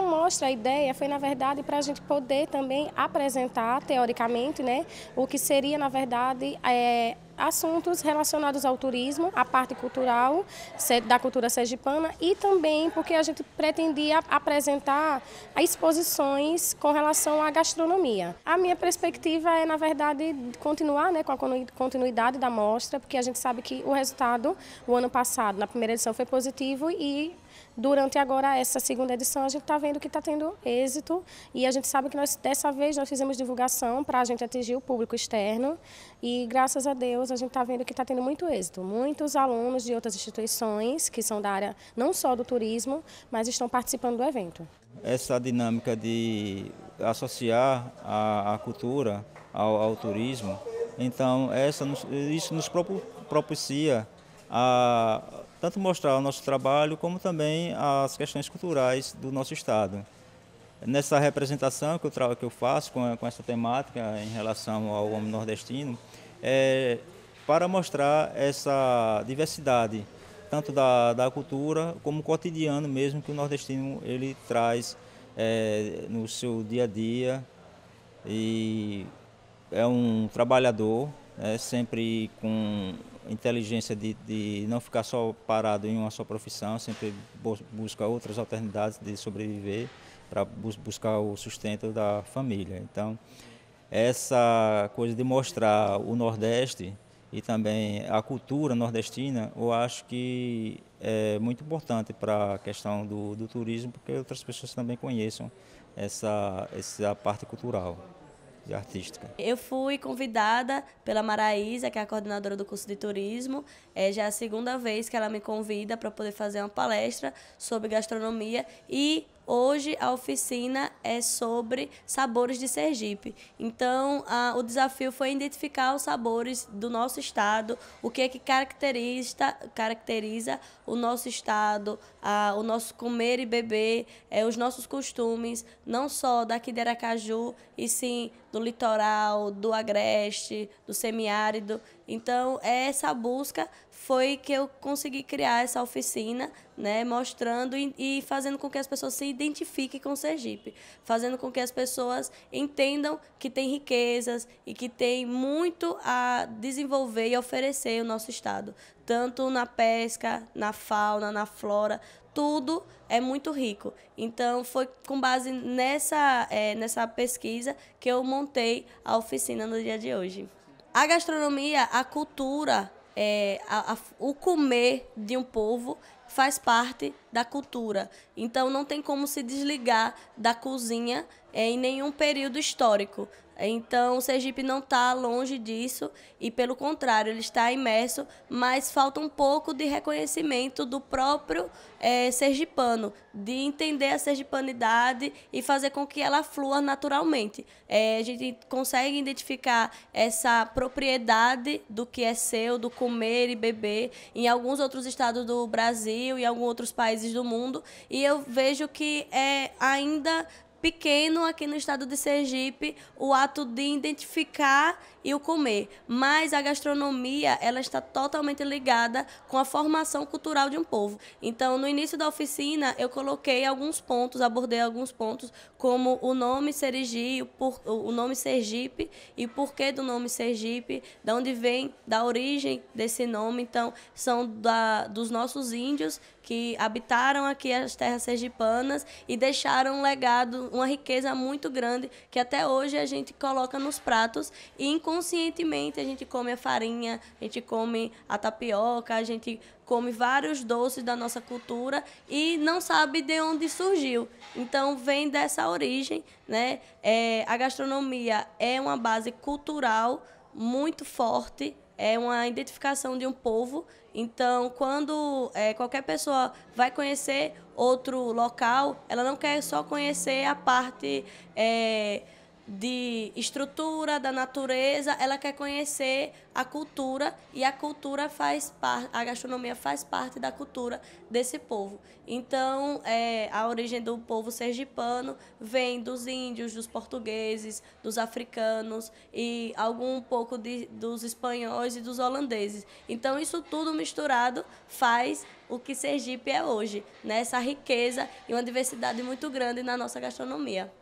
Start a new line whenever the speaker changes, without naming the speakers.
mostra, a ideia foi, na verdade, para a gente poder também apresentar, teoricamente, né, o que seria, na verdade, é, assuntos relacionados ao turismo, à parte cultural da cultura sergipana e também porque a gente pretendia apresentar exposições com relação à gastronomia. A minha perspectiva é, na verdade, continuar né, com a continuidade da mostra, porque a gente sabe que o resultado, o ano passado, na primeira edição, foi positivo e Durante agora essa segunda edição, a gente está vendo que está tendo êxito e a gente sabe que nós, dessa vez nós fizemos divulgação para a gente atingir o público externo e graças a Deus a gente está vendo que está tendo muito êxito. Muitos alunos de outras instituições que são da área não só do turismo, mas estão participando do evento.
Essa dinâmica de associar a, a cultura ao, ao turismo então, essa, isso nos propicia a tanto mostrar o nosso trabalho como também as questões culturais do nosso estado. Nessa representação que eu, que eu faço com, com, essa temática em relação ao homem nordestino, é para mostrar essa diversidade, tanto da, da cultura como o cotidiano mesmo que o nordestino ele traz é, no seu dia a dia. E é um trabalhador, é, sempre com inteligência de, de não ficar só parado em uma só profissão, sempre busca outras alternativas de sobreviver para bus buscar o sustento da família. Então, essa coisa de mostrar o Nordeste e também a cultura nordestina, eu acho que é muito importante para a questão do, do turismo, porque outras pessoas também conheçam essa, essa parte cultural de artística.
Eu fui convidada pela Maraísa, que é a coordenadora do curso de turismo. É já é a segunda vez que ela me convida para poder fazer uma palestra sobre gastronomia e Hoje a oficina é sobre sabores de Sergipe. Então, a, o desafio foi identificar os sabores do nosso estado, o que é que caracteriza, caracteriza o nosso estado, a, o nosso comer e beber, é, os nossos costumes, não só daqui de Aracaju, e sim do litoral, do agreste, do semiárido. Então, essa busca foi que eu consegui criar essa oficina, né, mostrando e, e, fazendo com que as pessoas se identifiquem com o Sergipe, fazendo com que as pessoas entendam que tem riquezas e que tem muito a desenvolver e oferecer o nosso estado, tanto na pesca, na fauna, na flora, tudo é muito rico. Então, foi com base nessa, é, nessa pesquisa que eu montei a oficina no dia de hoje a gastronomia, a cultura, é, a, a, o comer de um povo faz parte da cultura. Então não tem como se desligar da cozinha é, em nenhum período histórico. Então, o Sergipe não está longe disso e, pelo contrário, ele está imerso, mas falta um pouco de reconhecimento do próprio é, sergipano, de entender a sergipanidade e fazer com que ela flua naturalmente. É, a gente consegue identificar essa propriedade do que é seu, do comer e beber, em alguns outros estados do Brasil e alguns outros países do mundo, e eu vejo que é ainda pequeno aqui no estado de Sergipe o ato de identificar e o comer, mas a gastronomia ela está totalmente ligada com a formação cultural de um povo. Então, no início da oficina, eu coloquei alguns pontos, abordei alguns pontos, como o nome Serigi, o, nome Sergipe e o porquê do nome Sergipe, da onde vem, da origem desse nome. Então, são da, dos nossos índios que habitaram aqui as terras sergipanas e deixaram um legado uma riqueza muito grande que até hoje a gente coloca nos pratos e inconscientemente a gente come a farinha, a gente come a tapioca, a gente come vários doces da nossa cultura e não sabe de onde surgiu. Então vem dessa origem, né? É, a gastronomia é uma base cultural muito forte é uma identificação de um povo. Então, quando é, qualquer pessoa vai conhecer outro local, ela não quer só conhecer a parte. É, de estrutura, da natureza, ela quer conhecer a cultura e a cultura faz parte, a gastronomia faz parte da cultura desse povo. Então, é, a origem do povo sergipano vem dos índios, dos portugueses, dos africanos e algum pouco de, dos espanhóis e dos holandeses. Então, isso tudo misturado faz o que Sergipe é hoje, né? essa riqueza e uma diversidade muito grande na nossa gastronomia.